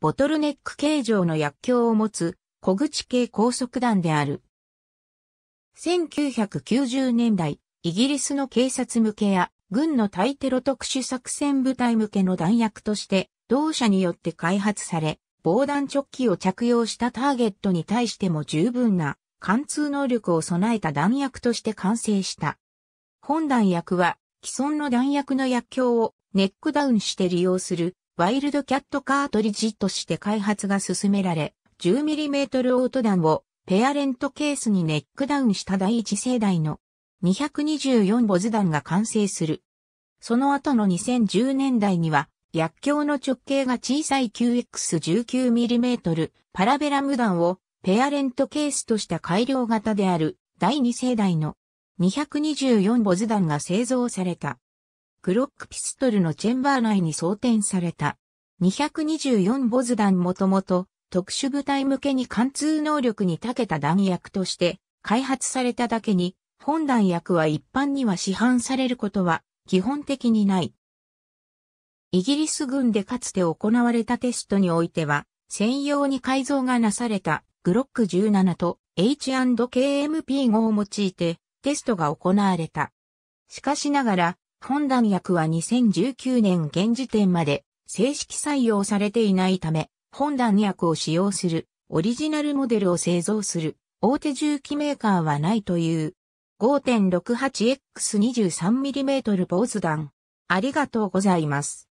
ボトルネック形状の薬莢を持つ小口系高速弾である。1990年代、イギリスの警察向けや軍の対テロ特殊作戦部隊向けの弾薬として同社によって開発され、防弾チョッキを着用したターゲットに対しても十分な貫通能力を備えた弾薬として完成した。本弾薬は既存の弾薬の薬莢をネックダウンして利用するワイルドキャットカートリッジとして開発が進められ、10mm オート弾をペアレントケースにネックダウンした第一世代の224ボズ弾が完成する。その後の2010年代には、薬莢の直径が小さい QX19mm パラベラム弾をペアレントケースとした改良型である第2世代の224ボズ弾が製造された。グロックピストルのチェンバー内に装填された。224ボズ弾もともと特殊部隊向けに貫通能力に長けた弾薬として開発されただけに、本弾薬は一般には市販されることは基本的にない。イギリス軍でかつて行われたテストにおいては、専用に改造がなされたグロック17と H&KMP5 を用いてテストが行われた。しかしながら、本弾薬は2019年現時点まで正式採用されていないため、本弾薬を使用するオリジナルモデルを製造する大手重機メーカーはないという 5.68X23mm ポーズ弾。ありがとうございます。